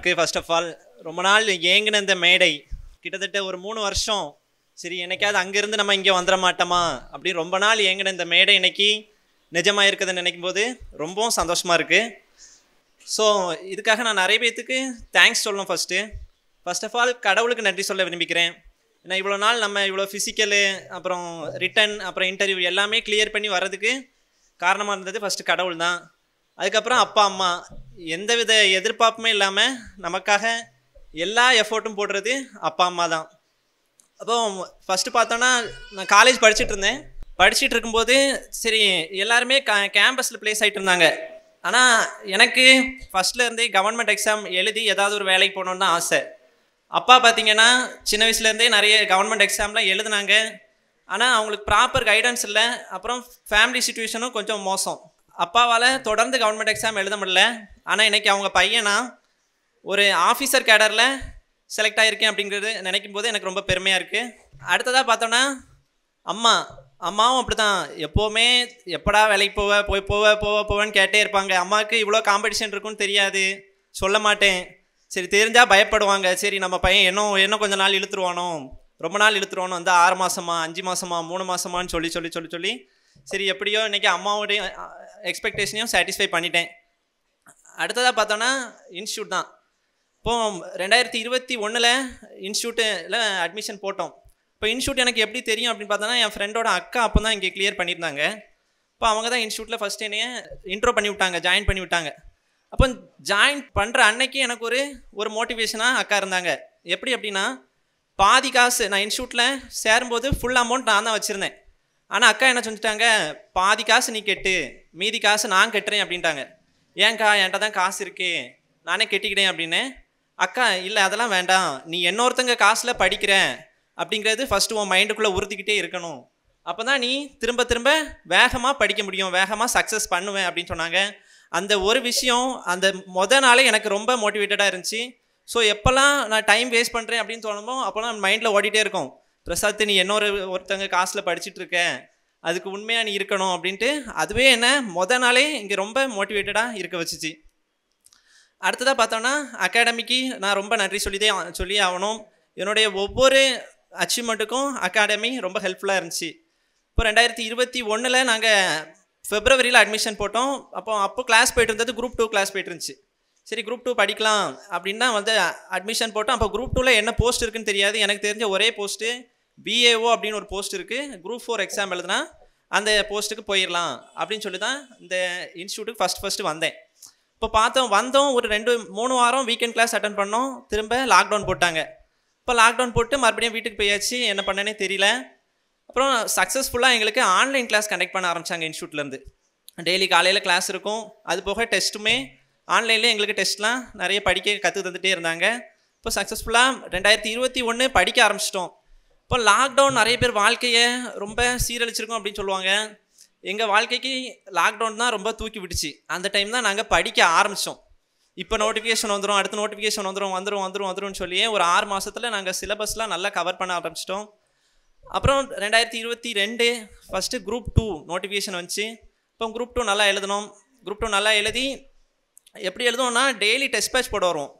இருக்குது first of all ரொம்ப நாள் ஏங்கின இந்த மேடை கிட்டத்தட்ட ஒரு மூணு வருஷம் சரி என்னைக்காவது அங்கேருந்து நம்ம இங்கே வந்துட மாட்டோமா அப்படின்னு ரொம்ப நாள் ஏங்கின இந்த மேடை இன்னைக்கு நிஜமாக இருக்குதுன்னு நினைக்கும் போது ரொம்பவும் சந்தோஷமாக இருக்குது ஸோ இதுக்காக நான் நிறைய பேர்த்துக்கு தேங்க்ஸ் சொல்லணும் ஃபஸ்ட்டு ஃபஸ்ட் ஆஃப் ஆல் கடவுளுக்கு நன்றி சொல்ல விரும்பிக்கிறேன் ஏன்னா இவ்வளோ நாள் நம்ம இவ்வளோ ஃபிசிக்கலு அப்புறம் ரிட்டன் அப்புறம் இன்டர்வியூ எல்லாமே கிளியர் பண்ணி வர்றதுக்கு காரணமாக இருந்தது ஃபஸ்ட்டு கடவுள் தான் அதுக்கப்புறம் அப்பா அம்மா எந்தவித எதிர்பார்ப்புமே இல்லாமல் நமக்காக எல்லா எஃபோர்ட்டும் போடுறது அப்பா அம்மா தான் அப்போ ஃபஸ்ட்டு பார்த்தோன்னா நான் காலேஜ் படிச்சுட்டு இருந்தேன் படிச்சுட்டு இருக்கும்போது சரி எல்லாருமே கா கேம்பஸில் ப்ளேஸ் ஆகிட்டு இருந்தாங்க ஆனால் எனக்கு ஃபஸ்ட்லேருந்தே கவர்மெண்ட் எக்ஸாம் எழுதி ஏதாவது ஒரு வேலைக்கு போகணுன்னு தான் ஆசை அப்பா பார்த்தீங்கன்னா சின்ன வயசுலேருந்தே நிறைய கவர்மெண்ட் எக்ஸாம்லாம் எழுதுனாங்க ஆனால் அவங்களுக்கு ப்ராப்பர் கைடன்ஸ் இல்லை அப்புறம் ஃபேமிலி சுச்சுவேஷனும் கொஞ்சம் மோசம் அப்பாவால் தொடர்ந்து கவர்மெண்ட் எக்ஸாம் எழுத முடியல ஆனால் இன்றைக்கி அவங்க பையனா ஒரு ஆஃபீஸர் கேடரில் செலக்ட் ஆகியிருக்கேன் அப்படிங்கிறது நினைக்கும் போது எனக்கு ரொம்ப பெருமையாக இருக்குது அடுத்ததாக பார்த்தோன்னா அம்மா அம்மாவும் அப்படி தான் எப்போவுமே எப்படா வேலைக்கு போவ போய் போவ போவ போவேன்னு கேட்டே இருப்பாங்க அம்மாவுக்கு இவ்வளோ காம்படிஷன் இருக்குன்னு தெரியாது சொல்ல மாட்டேன் சரி தெரிஞ்சால் பயப்படுவாங்க சரி நம்ம பையன் என்ன என்ன கொஞ்ச நாள் இழுத்துருவானோ ரொம்ப நாள் இழுத்துருவானோ வந்து ஆறு மாதமா அஞ்சு மாதமா மூணு மாதமான்னு சொல்லி சொல்லி சொல்லி சொல்லி சரி எப்படியோ இன்றைக்கி அம்மாவோடைய எக்ஸ்பெக்டேஷனையும் சாட்டிஸ்ஃபை பண்ணிட்டேன் அடுத்ததாக பார்த்தோன்னா இன்ஸ்டியூட் தான் இப்போ ரெண்டாயிரத்தி இருபத்தி ஒன்றில் இன்ஸ்டியூட்டில் அட்மிஷன் போட்டோம் இப்போ இன்ஸ்டியூட் எனக்கு எப்படி தெரியும் அப்படின்னு பார்த்தோன்னா என் ஃப்ரெண்டோட அக்கா அப்போ தான் இங்கே கிளியர் பண்ணியிருந்தாங்க இப்போ அவங்க தான் இன்ஸ்டியூட்டில் ஃபஸ்ட் என்னையே இன்ட்ரோ பண்ணி விட்டாங்க ஜாயின் பண்ணி விட்டாங்க அப்போ ஜாயின் பண்ணுற அன்னைக்கு எனக்கு ஒரு ஒரு மோட்டிவேஷனாக அக்கா இருந்தாங்க எப்படி அப்படின்னா பாதி காசு நான் இன்ஸ்டியூட்டில் சேரும்போது ஃபுல் அமௌண்ட் நான் தான் வச்சுருந்தேன் ஆனால் அக்கா என்ன செஞ்சுட்டாங்க பாதி காசு நீ கெட்டு மீதி காசு நான் கட்டுறேன் அப்படின்ட்டாங்க ஏன்க்கா என்கிட்ட தான் காசு இருக்கே நானே கெட்டிக்கிட்டேன் அப்படின்னு அக்கா இல்லை அதெல்லாம் வேண்டாம் நீ என்னொருத்தங்க காசில் படிக்கிறேன் அப்படிங்கிறது ஃபஸ்ட்டு உன் மைண்டுக்குள்ளே உறுதிக்கிட்டே இருக்கணும் அப்போ தான் நீ திரும்ப திரும்ப வேகமாக படிக்க முடியும் வேகமாக சக்ஸஸ் பண்ணுவேன் அப்படின்னு சொன்னாங்க அந்த ஒரு விஷயம் அந்த மொதல் நாளே எனக்கு ரொம்ப மோட்டிவேட்டடாக இருந்துச்சு ஸோ எப்போல்லாம் நான் டைம் வேஸ்ட் பண்ணுறேன் அப்படின்னு சொன்னமோ அப்போல்லாம் மைண்டில் ஓடிட்டே இருக்கும் பிரசாத் நீ இன்னொரு ஒருத்தங்க காசில் படிச்சுட்டு இருக்கேன் அதுக்கு உண்மையாக நீ இருக்கணும் அப்படின்ட்டு அதுவே என்ன மொதல் நாளே இங்கே ரொம்ப மோட்டிவேட்டடாக இருக்க வச்சுச்சு அடுத்ததாக பார்த்தோன்னா அகாடமிக்கு நான் ரொம்ப நன்றி சொல்லிதே சொல்லி ஆகணும் என்னுடைய ஒவ்வொரு அச்சீவ்மெண்ட்டுக்கும் அகாடமி ரொம்ப ஹெல்ப்ஃபுல்லாக இருந்துச்சு இப்போ ரெண்டாயிரத்தி இருபத்தி ஒன்றில் நாங்கள் ஃபெப்ரவரியில் அட்மிஷன் போட்டோம் அப்போ அப்போ கிளாஸ் போயிட்டு இருந்தது குரூப் டூ கிளாஸ் போயிட்டு இருந்துச்சு சரி குரூப் டூ படிக்கலாம் அப்படின்னா வந்து அட்மிஷன் போட்டோம் அப்போ குரூப் டூவில் என்ன போஸ்ட் இருக்குன்னு தெரியாது எனக்கு தெரிஞ்ச ஒரே போஸ்ட்டு பிஏஓ அப்படின்னு ஒரு போஸ்ட் இருக்குது குரூப் ஃபோர் எக்ஸாம் எழுதுனா அந்த போஸ்ட்டுக்கு போயிடலாம் அப்படின்னு சொல்லி தான் இந்த இன்ஸ்டியூட்டுக்கு ஃபஸ்ட் ஃபஸ்ட்டு வந்தேன் இப்போ பார்த்தோம் வந்தோம் ஒரு ரெண்டு மூணு வாரம் வீக்கெண்ட் கிளாஸ் அட்டன் பண்ணோம் திரும்ப லாக்டவுன் போட்டாங்க இப்போ லாக்டவுன் போட்டு மறுபடியும் வீட்டுக்கு போயாச்சு என்ன பண்ணேனே தெரியல அப்புறம் சக்ஸஸ்ஃபுல்லாக எங்களுக்கு ஆன்லைன் கிளாஸ் கண்டக்ட் பண்ண ஆரம்பித்தாங்க இன்ஸ்டியூட்லேருந்து டெய்லி காலையில் கிளாஸ் இருக்கும் அது போக டெஸ்ட்டுமே ஆன்லைன்லேயே எங்களுக்கு டெஸ்ட்லாம் நிறைய படிக்க கற்று தந்துகிட்டே இருந்தாங்க இப்போ சக்ஸஸ்ஃபுல்லாக ரெண்டாயிரத்தி இருபத்தி ஒன்று படிக்க ஆரம்பிச்சிட்டோம் இப்போ லாக்டவுன் நிறைய பேர் வாழ்க்கையை ரொம்ப சீரழிச்சிருக்கோம் அப்படின்னு சொல்லுவாங்க எங்கள் வாழ்க்கைக்கு லாக்டவுன் தான் ரொம்ப தூக்கி விட்டுச்சு அந்த டைம் தான் நாங்கள் படிக்க ஆரம்பித்தோம் இப்போ நோட்டிஃபிகேஷன் வந்துடும் அடுத்த நோட்டிஃபிகேஷன் வந்துடும் வந்துடும் வந்துடும் வந்துடும் சொல்லி ஒரு ஆறு மாதத்தில் நாங்கள் சிலபஸ்லாம் நல்லா கவர் பண்ண ஆரம்பிச்சிட்டோம் அப்புறம் ரெண்டாயிரத்தி இருபத்தி ரெண்டு ஃபஸ்ட்டு குரூப் டூ நோட்டிஃபிகேஷன் வந்துச்சு இப்போ குரூப் டூ நல்லா எழுதணும் குரூப் டூ நல்லா எழுதி எப்படி எழுதுவோம்னா டெய்லி டெஸ்ட் பேட்ச் போட வரும்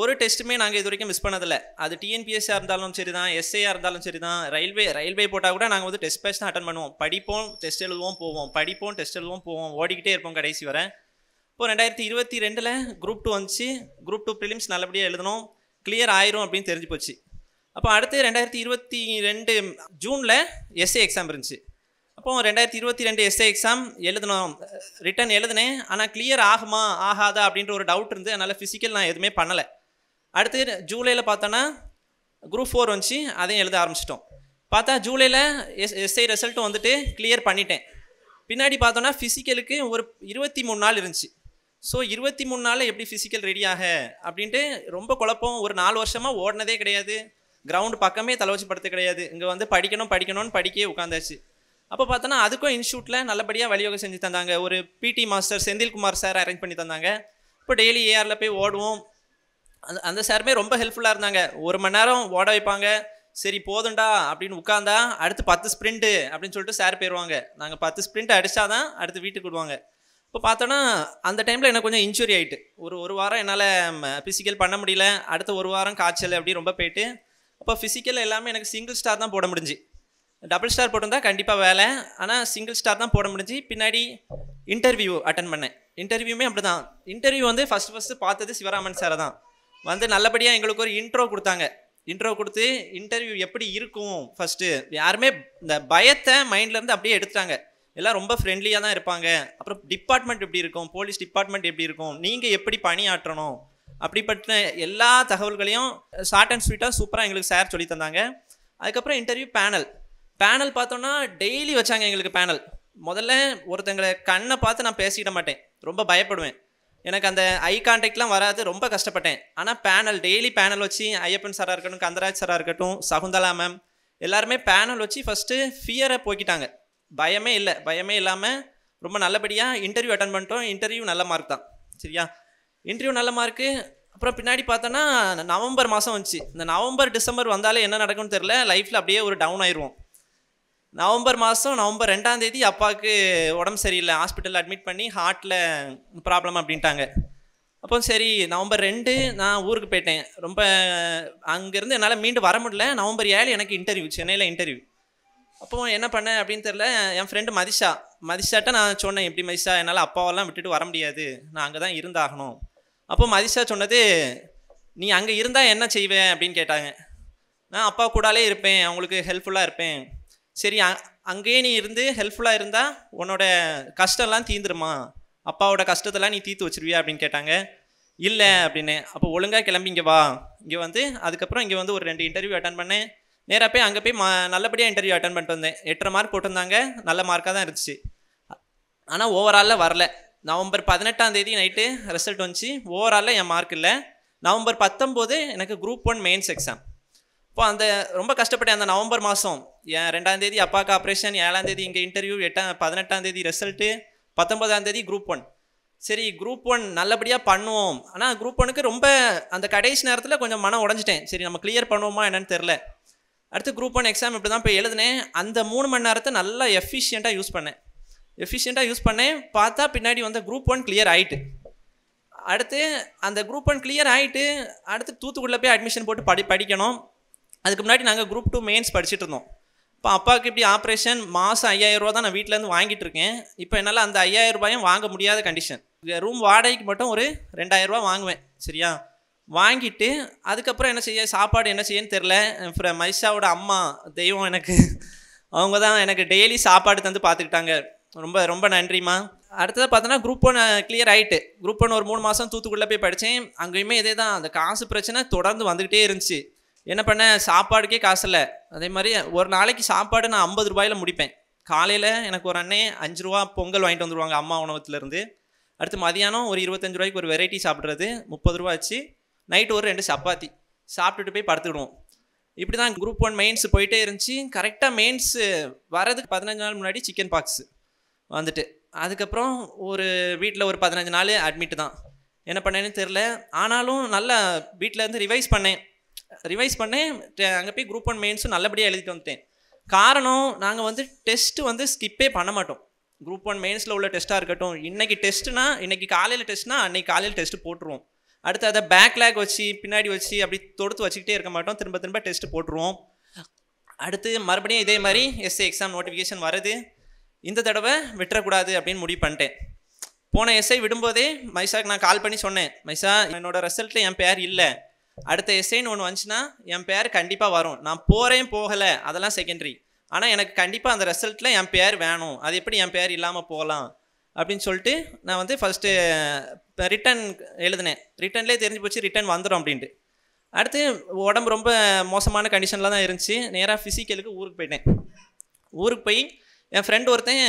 ஒரு டெஸ்ட்டுமே நாங்கள் இது வரைக்கும் மிஸ் பண்ணதில்லை அது டிஎன்பிஎஸ்சியாக இருந்தாலும் சரி தான் எஸ்ஏயாக இருந்தாலும் சரி தான் ரயில்வே ரயில்வே போட்டால் கூட நாங்கள் வந்து டெஸ்ட் பேட்ச் தான் அட்டன் பண்ணுவோம் படிப்போம் டெஸ்ட் எழுதுவோம் போவோம் படிப்போம் டெஸ்ட் எழுதுவோம் போவோம் ஓடிக்கிட்டே இருப்போம் கடைசி வர இப்போ ரெண்டாயிரத்தி இருபத்தி ரெண்டில் குரூப் டூ வந்துச்சு குரூப் டூ ப்ரிலிம்ஸ் நல்லபடியாக எழுதணும் கிளியர் ஆயிரும் அப்படின்னு தெரிஞ்சு போச்சு அப்போ அடுத்து ரெண்டாயிரத்தி இருபத்தி ரெண்டு ஜூனில் எஸ்ஏ எக்ஸாம் இருந்துச்சு அப்போ ரெண்டாயிரத்தி இருபத்தி ரெண்டு எஸ்ஏ எக்ஸாம் எழுதணும் ரிட்டன் எழுதினேன் ஆனால் கிளியர் ஆகுமா ஆகாதா அப்படின்ற ஒரு டவுட் இருந்து அதனால் ஃபிசிக்கல் நான் எதுவுமே பண்ணலை அடுத்து ஜூலையில் பார்த்தோன்னா குரூப் ஃபோர் வந்துச்சு அதையும் எழுத ஆரம்பிச்சிட்டோம் பார்த்தா ஜூலையில் எஸ் எஸ்ஐ ரிசல்ட்டும் வந்துட்டு கிளியர் பண்ணிட்டேன் பின்னாடி பார்த்தோன்னா ஃபிசிக்கலுக்கு ஒரு இருபத்தி மூணு நாள் இருந்துச்சு ஸோ இருபத்தி மூணு நாள் எப்படி ஃபிசிக்கல் ரெடியாக அப்படின்ட்டு ரொம்ப குழப்பம் ஒரு நாலு வருஷமாக ஓடினதே கிடையாது கிரவுண்டு பக்கமே தலைவச்சு படுத்த படுத்து கிடையாது இங்கே வந்து படிக்கணும் படிக்கணும்னு படிக்கவே உட்காந்தாச்சு அப்போ பார்த்தோன்னா அதுக்கும் இன்ஸ்டியூட்டில் நல்லபடியாக வழிவகை செஞ்சு தந்தாங்க ஒரு PT master Senthilkumar sir arrange பண்ணி தந்தாங்க இப்போ டெய்லி ஏஆரில் போய் ஓடுவோம் அந்த அந்த சாருமே ரொம்ப ஹெல்ப்ஃபுல்லாக இருந்தாங்க ஒரு மணி நேரம் ஓட வைப்பாங்க சரி போதுண்டா அப்படின்னு உட்காந்தா அடுத்து பத்து ஸ்ப்ரிண்ட்டு அப்படின்னு சொல்லிட்டு சார் போயிடுவாங்க நாங்கள் பத்து ஸ்ப்ரிண்ட் அடித்தா தான் அடுத்து வீட்டுக்கு விடுவாங்க இப்போ பார்த்தோன்னா அந்த டைமில் எனக்கு கொஞ்சம் இன்ஜுரி ஆகிட்டு ஒரு ஒரு வாரம் என்னால் ஃபிசிக்கல் பண்ண முடியல அடுத்த ஒரு வாரம் காய்ச்சல் அப்படி ரொம்ப போயிட்டு அப்போ ஃபிசிக்கல் எல்லாமே எனக்கு சிங்கிள் ஸ்டார் தான் போட முடிஞ்சு டபுள் ஸ்டார் போட்டிருந்தா கண்டிப்பாக வேலை ஆனால் சிங்கிள் ஸ்டார் தான் போட முடிஞ்சு பின்னாடி இன்டர்வியூ அட்டன் பண்ணேன் இன்டர்வியூமே அப்படி தான் இன்டர்வியூ வந்து ஃபஸ்ட் ஃபஸ்ட்டு பார்த்தது சிவராமன் சாரை தான் வந்து நல்லபடியாக எங்களுக்கு ஒரு இன்ட்ரோ கொடுத்தாங்க இன்ட்ரோ கொடுத்து இன்டர்வியூ எப்படி இருக்கும் ஃபஸ்ட்டு யாருமே இந்த பயத்தை மைண்ட்லேருந்து அப்படியே எடுத்துட்டாங்க எல்லாம் ரொம்ப ஃப்ரெண்ட்லியாக தான் இருப்பாங்க அப்புறம் டிபார்ட்மெண்ட் எப்படி இருக்கும் போலீஸ் டிபார்ட்மெண்ட் எப்படி இருக்கும் நீங்கள் எப்படி பணியாற்றணும் அப்படிப்பட்ட எல்லா தகவல்களையும் ஷார்ட் அண்ட் ஸ்வீட்டாக சூப்பராக எங்களுக்கு சார் சொல்லி தந்தாங்க அதுக்கப்புறம் இன்டர்வியூ பேனல் பேனல் பார்த்தோன்னா டெய்லி வச்சாங்க எங்களுக்கு பேனல் முதல்ல ஒருத்தங்களை கண்ணை பார்த்து நான் பேசிக்கிட மாட்டேன் ரொம்ப பயப்படுவேன் எனக்கு அந்த ஐ கான்டாக்ட்லாம் வராது ரொம்ப கஷ்டப்பட்டேன் ஆனால் பேனல் டெய்லி பேனல் வச்சு ஐயப்பன் சாராக இருக்கட்டும் கந்தராஜ் சாராக இருக்கட்டும் சகுந்தலா மேம் எல்லாருமே பேனல் வச்சு ஃபஸ்ட்டு ஃபியரை போய்க்கிட்டாங்க பயமே இல்லை பயமே இல்லாமல் ரொம்ப நல்லபடியாக இன்டர்வியூ அட்டன் பண்ணிட்டோம் இன்டர்வியூ நல்ல மார்க் தான் சரியா இன்டர்வியூ நல்ல மார்க்கு அப்புறம் பின்னாடி பார்த்தோன்னா நவம்பர் மாதம் வந்துச்சு இந்த நவம்பர் டிசம்பர் வந்தாலே என்ன நடக்கும்னு தெரில லைஃப்பில் அப்படியே ஒரு டவுன் ஆயிடுவோம் நவம்பர் மாதம் நவம்பர் ரெண்டாம் தேதி அப்பாவுக்கு உடம்பு சரியில்லை ஹாஸ்பிட்டலில் அட்மிட் பண்ணி ஹார்ட்டில் ப்ராப்ளம் அப்படின்ட்டாங்க அப்போ சரி நவம்பர் ரெண்டு நான் ஊருக்கு போயிட்டேன் ரொம்ப அங்கேருந்து என்னால் மீண்டும் வர முடியல நவம்பர் ஏழு எனக்கு இன்டர்வியூ சென்னையில் இன்டர்வியூ அப்போ என்ன பண்ண அப்படின்னு தெரில என் ஃப்ரெண்டு மதிஷா மதிஷாட்ட நான் சொன்னேன் எப்படி மதிஷா என்னால் அப்பாவெல்லாம் விட்டுட்டு வர முடியாது நான் அங்கே தான் இருந்தாகணும் அப்போ மதிஷா சொன்னது நீ அங்கே இருந்தால் என்ன செய்வேன் அப்படின்னு கேட்டாங்க நான் அப்பா கூடாலே இருப்பேன் அவங்களுக்கு ஹெல்ப்ஃபுல்லாக இருப்பேன் சரி அங்கேயே நீ இருந்து ஹெல்ப்ஃபுல்லாக இருந்தால் உன்னோட கஷ்டம்லாம் தீந்துருமா அப்பாவோட கஷ்டத்தெல்லாம் நீ தீர்த்து வச்சிருவியா அப்படின்னு கேட்டாங்க இல்லை அப்படின்னு அப்போ ஒழுங்காக கிளம்பி இங்கே வா இங்கே வந்து அதுக்கப்புறம் இங்கே வந்து ஒரு ரெண்டு இன்டர்வியூ அட்டன் பண்ணேன் நேராக போய் அங்கே போய் மா நல்லபடியாக இன்டர்வியூ அட்டன் பண்ணிட்டு வந்தேன் எட்டரை மார்க் போட்டிருந்தாங்க நல்ல மார்க்காக தான் இருந்துச்சு ஆனால் ஓவராலில் வரல நவம்பர் பதினெட்டாம் தேதி நைட்டு ரிசல்ட் வந்துச்சு ஓவராலில் என் மார்க் இல்லை நவம்பர் பத்தொம்போது எனக்கு குரூப் ஒன் மெயின்ஸ் எக்ஸாம் இப்போ அந்த ரொம்ப கஷ்டப்பட்டேன் அந்த நவம்பர் மாதம் என் ரெண்டாம் தேதி அப்பாவுக்கு ஆப்ரேஷன் ஏழாம் தேதி இங்கே இன்டர்வியூ எட்டாம் பதினெட்டாம் தேதி ரிசல்ட்டு பத்தொன்பதாம் தேதி குரூப் ஒன் சரி குரூப் ஒன் நல்லபடியாக பண்ணுவோம் ஆனால் குரூப் ஒனுக்கு ரொம்ப அந்த கடைசி நேரத்தில் கொஞ்சம் மனம் உடஞ்சிட்டேன் சரி நம்ம கிளியர் பண்ணுவோமா என்னென்னு தெரில அடுத்து குரூப் ஒன் எக்ஸாம் இப்படி தான் போய் எழுதுனேன் அந்த மூணு மணி நேரத்தை நல்லா எஃபிஷியண்ட்டாக யூஸ் பண்ணேன் எஃபிஷியண்ட்டாக யூஸ் பண்ணேன் பார்த்தா பின்னாடி வந்து குரூப் ஒன் கிளியர் ஆகிட்டு அடுத்து அந்த குரூப் ஒன் கிளியர் ஆகிட்டு அடுத்து தூத்துக்குடியில் போய் அட்மிஷன் போட்டு படி படிக்கணும் அதுக்கு முன்னாடி நாங்கள் குரூப் டூ மெயின்ஸ் படிச்சுட்டு இருந்தோம் இப்போ அப்பாவுக்கு இப்படி ஆப்ரேஷன் மாதம் ஐயாயிரம் ரூபா தான் நான் வீட்டிலேருந்து வாங்கிட்டு இருக்கேன் இப்போ என்னால் அந்த ஐயாயிரம் ரூபாயும் வாங்க முடியாத கண்டிஷன் ரூம் வாடகைக்கு மட்டும் ஒரு ரெண்டாயிரம் ரூபா வாங்குவேன் சரியா வாங்கிட்டு அதுக்கப்புறம் என்ன செய்ய சாப்பாடு என்ன செய்யன்னு தெரில அப்புறம் மைஷாவோட அம்மா தெய்வம் எனக்கு அவங்க தான் எனக்கு டெய்லி சாப்பாடு தந்து பார்த்துக்கிட்டாங்க ரொம்ப ரொம்ப நன்றிம்மா அடுத்தது பார்த்தோன்னா குரூப் ஒன் கிளியர் ஆகிட்டு குரூப் ஒன் ஒரு மூணு மாதம் தூத்துக்குள்ளே போய் படித்தேன் அங்கேயுமே இதே தான் அந்த காசு பிரச்சனை தொடர்ந்து வந்துக்கிட்டே இருந்துச்சு என்ன பண்ணேன் சாப்பாடுக்கே காசு இல்லை அதே மாதிரி ஒரு நாளைக்கு சாப்பாடு நான் ஐம்பது ரூபாயில் முடிப்பேன் காலையில் எனக்கு ஒரு அண்ணே அஞ்சு ரூபா பொங்கல் வாங்கிட்டு வந்துடுவாங்க அம்மா உணவத்துலேருந்து அடுத்து மதியானம் ஒரு இருபத்தஞ்சு ரூபாய்க்கு ஒரு வெரைட்டி சாப்பிட்றது முப்பது ரூபா ஆச்சு நைட்டு ஒரு ரெண்டு சப்பாத்தி சாப்பிட்டுட்டு போய் படுத்துக்கிடுவோம் இப்படி தான் குரூப் ஒன் மெயின்ஸ் போயிட்டே இருந்துச்சு கரெக்டாக மெயின்ஸ் வரதுக்கு பதினஞ்சு நாள் முன்னாடி சிக்கன் பாக்ஸ் வந்துட்டு அதுக்கப்புறம் ஒரு வீட்டில் ஒரு பதினஞ்சு நாள் அட்மிட் தான் என்ன பண்ணேன்னு தெரில ஆனாலும் நல்லா வீட்டில் இருந்து ரிவைஸ் பண்ணேன் ரிவைஸ் பண்ணேன் அங்கே போய் குரூப் ஒன் மெயின்ஸும் நல்லபடியாக எழுதிட்டு வந்துட்டேன் காரணம் நாங்கள் வந்து டெஸ்ட்டு வந்து ஸ்கிப்பே பண்ண மாட்டோம் குரூப் ஒன் மெயின்ஸில் உள்ள டெஸ்ட்டாக இருக்கட்டும் இன்றைக்கி டெஸ்ட்டுனா இன்றைக்கி காலையில் டெஸ்ட்னா அன்றைக்கி காலையில் டெஸ்ட்டு போட்டுருவோம் அடுத்து அதை பேக்லேக் வச்சு பின்னாடி வச்சு அப்படி தொடுத்து வச்சுக்கிட்டே இருக்க மாட்டோம் திரும்ப திரும்ப டெஸ்ட்டு போட்டுருவோம் அடுத்து மறுபடியும் இதே மாதிரி எஸ்ஏ எக்ஸாம் நோட்டிஃபிகேஷன் வருது இந்த தடவை விட்டுறக்கூடாது அப்படின்னு முடிவு பண்ணிட்டேன் போன எஸ்ஐ விடும்போதே மைசாக்கு நான் கால் பண்ணி சொன்னேன் மைசா என்னோடய ரிசல்ட்டில் என் பேர் இல்லை அடுத்த எஸ்ஐன்னு ஒன்று வந்துச்சுன்னா என் பேர் கண்டிப்பாக வரும் நான் போகிறேன் போகலை அதெல்லாம் செகண்டரி ஆனால் எனக்கு கண்டிப்பாக அந்த ரிசல்ட்டில் என் பேர் வேணும் அது எப்படி என் பேர் இல்லாமல் போகலாம் அப்படின்னு சொல்லிட்டு நான் வந்து ஃபஸ்ட்டு ரிட்டன் எழுதினேன் ரிட்டன்லேயே தெரிஞ்சு போச்சு ரிட்டன் வந்துடும் அப்படின்ட்டு அடுத்து உடம்பு ரொம்ப மோசமான கண்டிஷனில் தான் இருந்துச்சு நேராக ஃபிசிக்கலுக்கு ஊருக்கு போயிட்டேன் ஊருக்கு போய் என் ஃப்ரெண்ட் ஒருத்தன்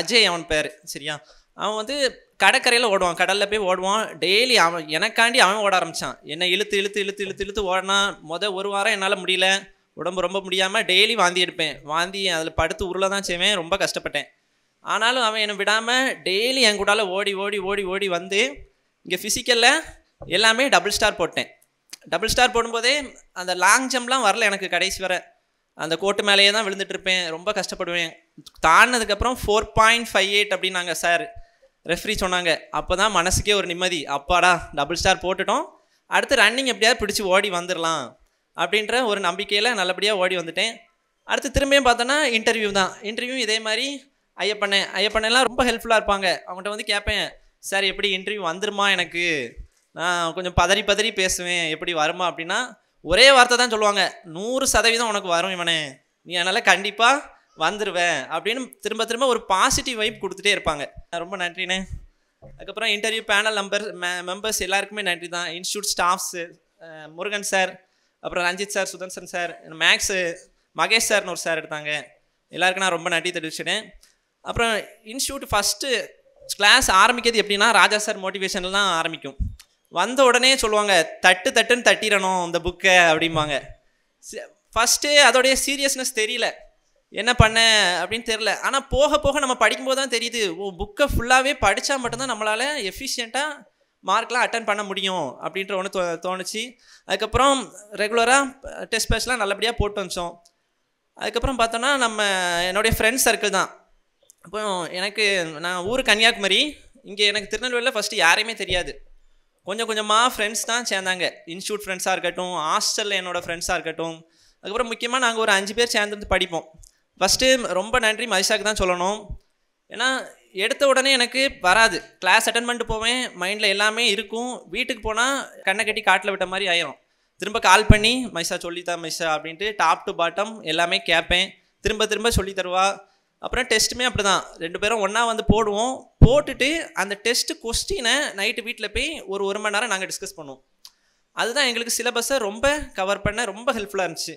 அஜய் அவன் பேர் சரியா அவன் வந்து கடற்கரையில் ஓடுவான் கடலில் போய் ஓடுவான் டெய்லி அவன் எனக்காண்டி அவன் ஓட ஆரம்பித்தான் என்னை இழுத்து இழுத்து இழுத்து இழுத்து இழுத்து ஓடினான் மொதல் ஒரு வாரம் என்னால் முடியல உடம்பு ரொம்ப முடியாமல் டெய்லி வாந்தி எடுப்பேன் வாந்தி அதில் படுத்து உருளை தான் செய்வேன் ரொம்ப கஷ்டப்பட்டேன் ஆனாலும் அவன் என்னை விடாமல் டெய்லி என் கூடால் ஓடி ஓடி ஓடி ஓடி வந்து இங்கே ஃபிசிக்கலில் எல்லாமே டபுள் ஸ்டார் போட்டேன் டபுள் ஸ்டார் போடும்போதே அந்த லாங் ஜம்ப்லாம் வரல எனக்கு கடைசி வர அந்த கோட்டு மேலேயே தான் விழுந்துட்டு இருப்பேன் ரொம்ப கஷ்டப்படுவேன் தாண்டினதுக்கப்புறம் ஃபோர் பாயிண்ட் ஃபைவ் எயிட் அப்படின்னாங்க சார் ரெஃப்ரி சொன்னாங்க அப்போ தான் மனசுக்கே ஒரு நிம்மதி அப்பாடா டபுள் ஸ்டார் போட்டுட்டோம் அடுத்து ரன்னிங் எப்படியாவது பிடிச்சி ஓடி வந்துடலாம் அப்படின்ற ஒரு நம்பிக்கையில் நல்லபடியாக ஓடி வந்துட்டேன் அடுத்து திரும்பியும் பார்த்தோன்னா இன்டர்வியூ தான் இன்டர்வியூ இதே மாதிரி ஐயப்பண்ணே ஐயப்பண்ணெல்லாம் ரொம்ப ஹெல்ப்ஃபுல்லாக இருப்பாங்க அவங்ககிட்ட வந்து கேட்பேன் சார் எப்படி இன்டர்வியூ வந்துருமா எனக்கு நான் கொஞ்சம் பதறி பதறி பேசுவேன் எப்படி வருமா அப்படின்னா ஒரே வார்த்தை தான் சொல்லுவாங்க நூறு சதவீதம் உனக்கு வரும் இவனே நீ அதனால் கண்டிப்பாக வந்துடுவேன் அப்படின்னு திரும்ப திரும்ப ஒரு பாசிட்டிவ் வைப் கொடுத்துட்டே இருப்பாங்க ரொம்ப நன்றிண்ணே அதுக்கப்புறம் இன்டர்வியூ பேனல் நம்பர் மெம்பர்ஸ் எல்லாருக்குமே நன்றி தான் இன்ஸ்டியூட் ஸ்டாஃப்ஸு முருகன் சார் அப்புறம் Ranjith sir Sudhansan sir maths Mahesh சார்னு ஒரு சார் எடுத்தாங்க எல்லாருக்கும் நான் ரொம்ப நன்றி தெரிவிச்சிட்டேன் அப்புறம் இன்ஸ்டியூட் ஃபஸ்ட்டு கிளாஸ் ஆரம்பிக்கிறது எப்படின்னா ராஜா சார் மோட்டிவேஷன்லாம் ஆரம்பிக்கும் வந்த உடனே சொல்லுவாங்க தட்டு தட்டுன்னு தட்டிடணும் இந்த புக்கை அப்படிம்பாங்க ஃபஸ்ட்டு அதோடைய சீரியஸ்னஸ் தெரியல என்ன பண்ண அப்படின்னு தெரில ஆனால் போக போக நம்ம படிக்கும்போது தான் தெரியுது ஓ புக்கை ஃபுல்லாகவே படித்தா மட்டும்தான் நம்மளால் எஃபிஷியண்ட்டாக மார்க்லாம் அட்டன் பண்ண முடியும் அப்படின்ற ஒன்று தோ தோணுச்சு அதுக்கப்புறம் ரெகுலராக டெஸ்ட் பேஸ்லாம் நல்லபடியாக போட்டு வந்துச்சோம் அதுக்கப்புறம் பார்த்தோன்னா நம்ம என்னுடைய ஃப்ரெண்ட்ஸ் சர்க்கிள் தான் அப்போ எனக்கு நான் ஊர் கன்னியாகுமரி இங்கே எனக்கு திருநெல்வேலியில் ஃபஸ்ட்டு யாரையுமே தெரியாது கொஞ்சம் கொஞ்சமாக ஃப்ரெண்ட்ஸ் தான் சேர்ந்தாங்க இன்ஸ்டியூட் ஃப்ரெண்ட்ஸாக இருக்கட்டும் ஹாஸ்டலில் என்னோடய ஃப்ரெண்ட்ஸாக இருக்கட்டும் அதுக்கப்புறம் முக்கியமாக நாங்கள் ஒரு அஞ்சு பேர் சேர்ந்துருந்து படிப்போம் ஃபஸ்ட்டு ரொம்ப நன்றி மதிஷாக்கு தான் சொல்லணும் ஏன்னா எடுத்த உடனே எனக்கு வராது கிளாஸ் அட்டன் பண்ணிட்டு போவேன் மைண்டில் எல்லாமே இருக்கும் வீட்டுக்கு போனால் கண்ணை கட்டி காட்டில் விட்ட மாதிரி ஆயிரும் திரும்ப கால் பண்ணி மைசா சொல்லித்தான் மைசா அப்படின்ட்டு டாப் டு பாட்டம் எல்லாமே கேட்பேன் திரும்ப திரும்ப சொல்லி தருவா அப்புறம் டெஸ்ட்டுமே அப்படி தான் ரெண்டு பேரும் ஒன்றா வந்து போடுவோம் போட்டுட்டு அந்த டெஸ்ட்டு கொஸ்டினை நைட்டு வீட்டில் போய் ஒரு ஒரு மணி நேரம் நாங்கள் டிஸ்கஸ் பண்ணுவோம் அதுதான் எங்களுக்கு சிலபஸை ரொம்ப கவர் பண்ண ரொம்ப ஹெல்ப்ஃபுல்லாக இருந்துச்சு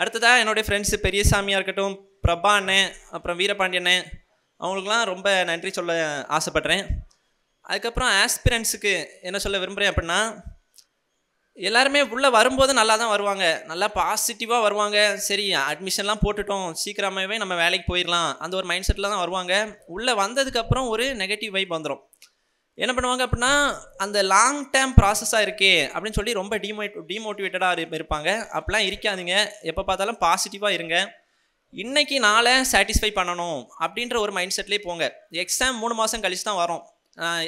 அடுத்ததாக என்னுடைய ஃப்ரெண்ட்ஸு பெரியசாமியாக இருக்கட்டும் பிரபா அண்ணே அப்புறம் வீரபாண்டியண்ணே அவங்களுக்குலாம் ரொம்ப நன்றி சொல்ல ஆசைப்பட்றேன் அதுக்கப்புறம் ஆஸ்பிரன்ஸுக்கு என்ன சொல்ல விரும்புகிறேன் அப்படின்னா எல்லாருமே உள்ளே வரும்போது நல்லா தான் வருவாங்க நல்லா பாசிட்டிவாக வருவாங்க சரி அட்மிஷன்லாம் போட்டுட்டோம் சீக்கிரமாகவே நம்ம வேலைக்கு போயிடலாம் அந்த ஒரு மைண்ட் செட்டில் தான் வருவாங்க உள்ளே வந்ததுக்கப்புறம் ஒரு நெகட்டிவ் வைப் வந்துடும் என்ன பண்ணுவாங்க அப்படின்னா அந்த லாங் டேர்ம் ப்ராசஸாக இருக்கே அப்படின்னு சொல்லி ரொம்ப டிமோட் டிமோட்டிவேட்டடாக இருப்பாங்க அப்படிலாம் இருக்காதுங்க எப்போ பார்த்தாலும் பாசிட்டிவாக இருங்க இன்றைக்கி நாளை சாட்டிஸ்ஃபை பண்ணணும் அப்படின்ற ஒரு மைண்ட் செட்லேயே போங்க எக்ஸாம் மூணு மாதம் கழிச்சு தான் வரும்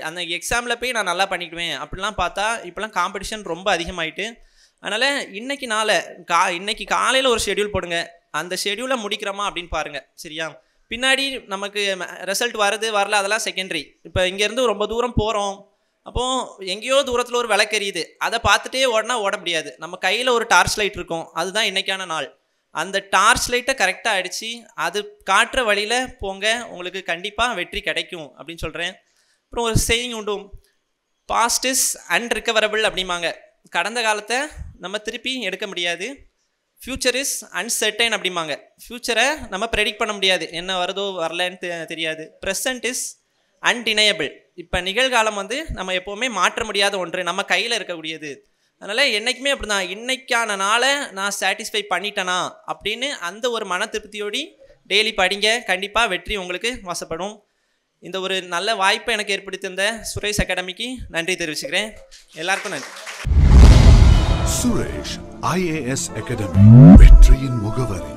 அந்த எக்ஸாமில் போய் நான் நல்லா பண்ணிக்குவேன் அப்படிலாம் பார்த்தா இப்போலாம் காம்படிஷன் ரொம்ப அதிகமாகிட்டு அதனால் இன்றைக்கி நாளை கா இன்றைக்கி காலையில் ஒரு ஷெடியூல் போடுங்க அந்த ஷெடியூலை முடிக்கிறோமா அப்படின்னு பாருங்கள் சரியா பின்னாடி நமக்கு ரிசல்ட் வருது வரல அதெல்லாம் செகண்டரி இப்போ இங்கேருந்து ரொம்ப தூரம் போகிறோம் அப்போது எங்கேயோ தூரத்தில் ஒரு விளக்கெரியுது அதை பார்த்துட்டே ஓடனா ஓட முடியாது நம்ம கையில் ஒரு டார்ச் லைட் இருக்கும் அதுதான் இன்னைக்கான நாள் அந்த டார்ச் லைட்டை கரெக்டாக அடித்து அது காட்டுற வழியில் போங்க உங்களுக்கு கண்டிப்பாக வெற்றி கிடைக்கும் அப்படின்னு சொல்கிறேன் அப்புறம் ஒரு செய்யிங் உண்டும் பாஸ்ட் இஸ் அன்ரிகவரபிள் அப்படிம்பாங்க கடந்த காலத்தை நம்ம திருப்பி எடுக்க முடியாது ஃப்யூச்சர் இஸ் அன்சர்டைன் அப்படிம்பாங்க ஃப்யூச்சரை நம்ம ப்ரெடிக்ட் பண்ண முடியாது என்ன வருதோ வரலன்னு தெரியாது ப்ரெசன்ட் இஸ் அன்டினையபிள் இப்போ நிகழ்காலம் வந்து நம்ம எப்போவுமே மாற்ற முடியாத ஒன்று நம்ம கையில் இருக்கக்கூடியது அதனால் என்றைக்குமே அப்படி தான் இன்றைக்கான நாளை நான் சாட்டிஸ்ஃபை பண்ணிட்டேனா அப்படின்னு அந்த ஒரு மன திருப்தியோடி டெய்லி படிங்க கண்டிப்பாக வெற்றி உங்களுக்கு வசப்படும் இந்த ஒரு நல்ல வாய்ப்பை எனக்கு ஏற்படுத்தி சுரேஷ் அகாடமிக்கு நன்றி தெரிவிச்சுக்கிறேன் எல்லாருக்கும் நன்றி சுரேஷ் ஐஏஎஸ் அகாடமி வெற்றியின் முகவரி